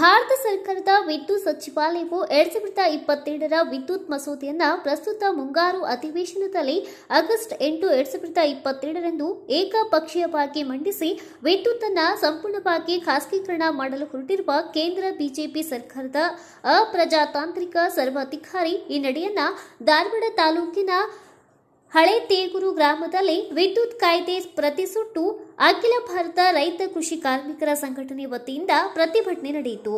ಭಾರತ ಸರ್ಕಾರದ ವಿದ್ಯುತ್ ಸಚಿವಾಲಯವು ಎರಡ್ ಸಾವಿರದ ಇಪ್ಪತ್ತೆರಡರ ವಿದ್ಯುತ್ ಮಸೂದೆಯನ್ನ ಪ್ರಸ್ತುತ ಮುಂಗಾರು ಅಧಿವೇಶನದಲ್ಲಿ ಆಗಸ್ಟ್ ಎಂಟು ಎರಡ್ ಸಾವಿರದ ಇಪ್ಪತ್ತೆರಡರಂದು ಏಕಪಕ್ಷೀಯವಾಗಿ ಮಂಡಿಸಿ ವಿದ್ಯುತ್ ಅನ್ನ ಸಂಪೂರ್ಣವಾಗಿ ಖಾಸಗೀಕರಣ ಮಾಡಲು ಹೊರಟಿರುವ ಕೇಂದ್ರ ಬಿಜೆಪಿ ಸರ್ಕಾರದ ಅಪ್ರಜಾತಾಂತ್ರಿಕ ಸರ್ವಾಧಿಕಾರಿ ಈ ನಡೆಯನ್ನ ಧಾರವಾಡ ತಾಲೂಕಿನ ಹಳೆ ತೇಗೂರು ಗ್ರಾಮದಲ್ಲಿ ವಿದ್ಯುತ್ ಕಾಯ್ದೆ ಪ್ರತಿಸುಟ್ಟು ಅಖಿಲ ಭಾರತ ರೈತ ಕೃಷಿ ಕಾರ್ಮಿಕರ ಸಂಘಟನೆ ವತಿಯಿಂದ ಪ್ರತಿಭಟನೆ ನಡೆಯಿತು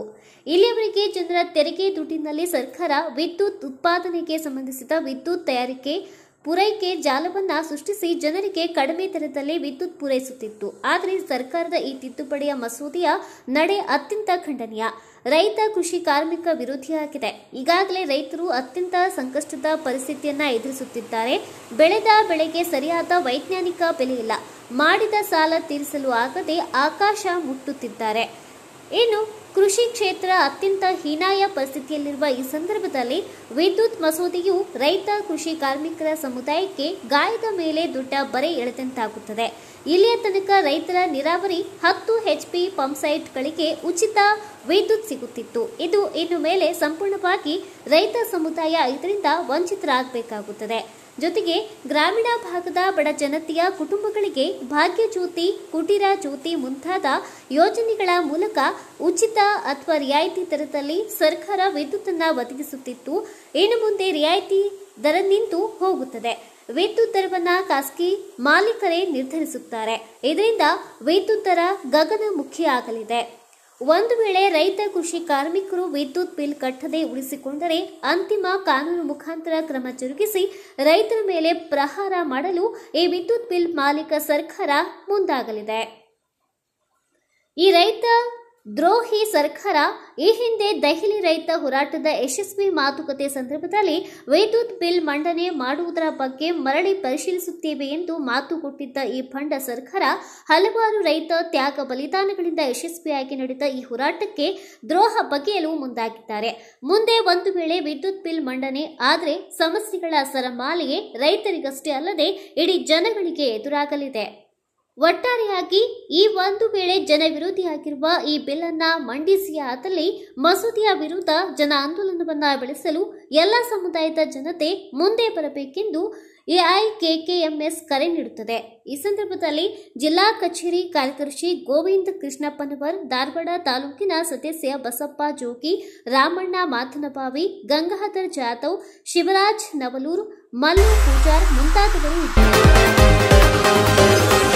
ಇಲ್ಲಿಯವರೆಗೆ ಜನರ ತೆರಿಗೆ ದುಡ್ಡಿನಲ್ಲಿ ಸರ್ಕಾರ ವಿದ್ಯುತ್ ಉತ್ಪಾದನೆಗೆ ಸಂಬಂಧಿಸಿದ ವಿದ್ಯುತ್ ತಯಾರಿಕೆ ಪೂರೈಕೆ ಜಾಲವನ್ನು ಸೃಷ್ಟಿಸಿ ಜನರಿಗೆ ಕಡಿಮೆ ದರದಲ್ಲಿ ವಿದ್ಯುತ್ ಪೂರೈಸುತ್ತಿತ್ತು ಆದರೆ ಸರ್ಕಾರದ ಈ ತಿದ್ದುಪಡಿಯ ಮಸೂದೆಯ ನಡೆ ಅತ್ಯಂತ ಖಂಡನೀಯ ರೈತ ಕೃಷಿ ಕಾರ್ಮಿಕ ವಿರೋಧಿಯಾಗಿದೆ ಈಗಾಗಲೇ ರೈತರು ಅತ್ಯಂತ ಸಂಕಷ್ಟದ ಪರಿಸ್ಥಿತಿಯನ್ನು ಎದುರಿಸುತ್ತಿದ್ದಾರೆ ಬೆಳೆದ ಬೆಳೆಗೆ ಸರಿಯಾದ ವೈಜ್ಞಾನಿಕ ಬೆಲೆ ಇಲ್ಲ ಮಾಡಿದ ಸಾಲ ತೀರಿಸಲು ಆಗದೆ ಆಕಾಶ ಮುಟ್ಟುತ್ತಿದ್ದಾರೆ ಇನ್ನು ಕೃಷಿ ಕ್ಷೇತ್ರ ಅತ್ಯಂತ ಹೀನಾಯ ಪರಿಸ್ಥಿತಿಯಲ್ಲಿರುವ ಈ ಸಂದರ್ಭದಲ್ಲಿ ವಿದ್ಯುತ್ ಮಸೂದೆಯು ರೈತ ಕೃಷಿ ಕಾರ್ಮಿಕರ ಸಮುದಾಯಕ್ಕೆ ಗಾಯದ ಮೇಲೆ ದೊಡ್ಡ ಬರೆ ಎಳೆದಂತಾಗುತ್ತದೆ ಇಲ್ಲಿಯ ತನಕ ರೈತರ ನೀರಾವರಿ ಹತ್ತು ಹೆಚ್ ಪಿ ಪಂಪ್ಸೆಟ್ಗಳಿಗೆ ಉಚಿತ ವಿದ್ಯುತ್ ಸಿಗುತ್ತಿತ್ತು ಇದು ಇನ್ನು ಮೇಲೆ ಸಂಪೂರ್ಣವಾಗಿ ರೈತ ಸಮುದಾಯ ಇದರಿಂದ ವಂಚಿತರಾಗಬೇಕಾಗುತ್ತದೆ ಜೊತೆಗೆ ಗ್ರಾಮೀಣ ಭಾಗದ ಬಡ ಜನತೆಯ ಕುಟುಂಬಗಳಿಗೆ ಭಾಗ್ಯ ಜ್ಯೋತಿ ಕುಟೀರ ಜ್ಯೋತಿ ಮುಂತಾದ ಯೋಜನೆಗಳ ಮೂಲಕ ಉಚಿತ ಅಥವಾ ರಿಯಾಯಿತಿ ದರದಲ್ಲಿ ಸರ್ಕಾರ ವಿದ್ಯುತ್ತನ್ನು ಒದಗಿಸುತ್ತಿತ್ತು ಇನ್ನು ಮುಂದೆ ರಿಯಾಯಿತಿ ದರ ನಿಂತು ಹೋಗುತ್ತದೆ ವಿದ್ಯುತ್ ದರವನ್ನು ಖಾಸಗಿ ಮಾಲೀಕರೇ ನಿರ್ಧರಿಸುತ್ತಾರೆ ಇದರಿಂದ ವಿದ್ಯುತ್ ದರ ಗಗನ ಮುಖ್ಯ ಆಗಲಿದೆ ಒಂದು ವೇಳೆ ರೈತ ಕೃಷಿ ಕಾರ್ಮಿಕರು ವಿದ್ಯುತ್ ಬಿಲ್ ಕಟ್ಟದೆ ಉಳಿಸಿಕೊಂಡರೆ ಅಂತಿಮ ಕಾನೂನು ಮುಖಾಂತರ ಕ್ರಮ ಜರುಗಿಸಿ ರೈತರ ಮೇಲೆ ಪ್ರಹಾರ ಮಾಡಲು ಈ ವಿದ್ಯುತ್ ಬಿಲ್ ಮಾಲೀಕ ಸರ್ಕಾರ ಮುಂದಾಗಲಿದೆ ಈ ರೈತ ದ್ರೋಹಿ ಸರ್ಕಾರ ಈ ಹಿಂದೆ ದೆಹಲಿ ರೈತ ಹೋರಾಟದ ಯಶಸ್ವಿ ಮಾತುಕತೆ ಸಂದರ್ಭದಲ್ಲಿ ವಿದ್ಯುತ್ ಬಿಲ್ ಮಂಡನೆ ಮಾಡುವುದರ ಬಗ್ಗೆ ಮರಳಿ ಪರಿಶೀಲಿಸುತ್ತೇವೆ ಎಂದು ಮಾತು ಕೊಟ್ಟಿದ್ದ ಈ ಫಂಡ ಸರ್ಕಾರ ಹಲವಾರು ರೈತ ತ್ಯಾಗ ಬಲಿದಾನಗಳಿಂದ ಯಶಸ್ವಿಯಾಗಿ ನಡೆದ ಈ ಹೋರಾಟಕ್ಕೆ ದ್ರೋಹ ಬಗೆಯಲು ಮುಂದಾಗಿದ್ದಾರೆ ಮುಂದೆ ಒಂದು ವೇಳೆ ವಿದ್ಯುತ್ ಬಿಲ್ ಮಂಡನೆ ಆದರೆ ಸಮಸ್ಯೆಗಳ ಸರಮಾಲೆಯೇ ರೈತರಿಗಷ್ಟೇ ಅಲ್ಲದೆ ಇಡೀ ಜನಗಳಿಗೆ ಎದುರಾಗಲಿದೆ ಒಟ್ಟಾರೆಯಾಗಿ ಈ ಒಂದು ವೇಳೆ ಜನ ವಿರೋಧಿಯಾಗಿರುವ ಈ ಬಿಲ್ ಅನ್ನ ಮಂಡಿಸಿಯಾದಲ್ಲಿ ಮಸೂದೆಯ ವಿರುದ್ಧ ಜನ ಆಂದೋಲನವನ್ನ ಬೆಳೆಸಲು ಎಲ್ಲ ಸಮುದಾಯದ ಜನತೆ ಮುಂದೆ ಬರಬೇಕೆಂದು ಎಐಕೆಕೆಎಂಎಸ್ ಕರೆ ನೀಡುತ್ತದೆ ಈ ಸಂದರ್ಭದಲ್ಲಿ ಜಿಲ್ಲಾ ಕಚೇರಿ ಕಾರ್ಯದರ್ಶಿ ಗೋವಿಂದ ಕೃಷ್ಣಪ್ಪನವರ್ ಧಾರವಾಡ ತಾಲೂಕಿನ ಸದಸ್ಯ ಬಸಪ್ಪ ಜೋಗಿ ರಾಮಣ್ಣ ಮಾಧನಬಾವಿ ಗಂಗಾಧರ್ ಜಾಧವ್ ಶಿವರಾಜ್ ನವಲೂರು ಮಲ್ಲು ಪೂಜಾರ್ ಮುಂತಾದವರು ಇದ್ದರು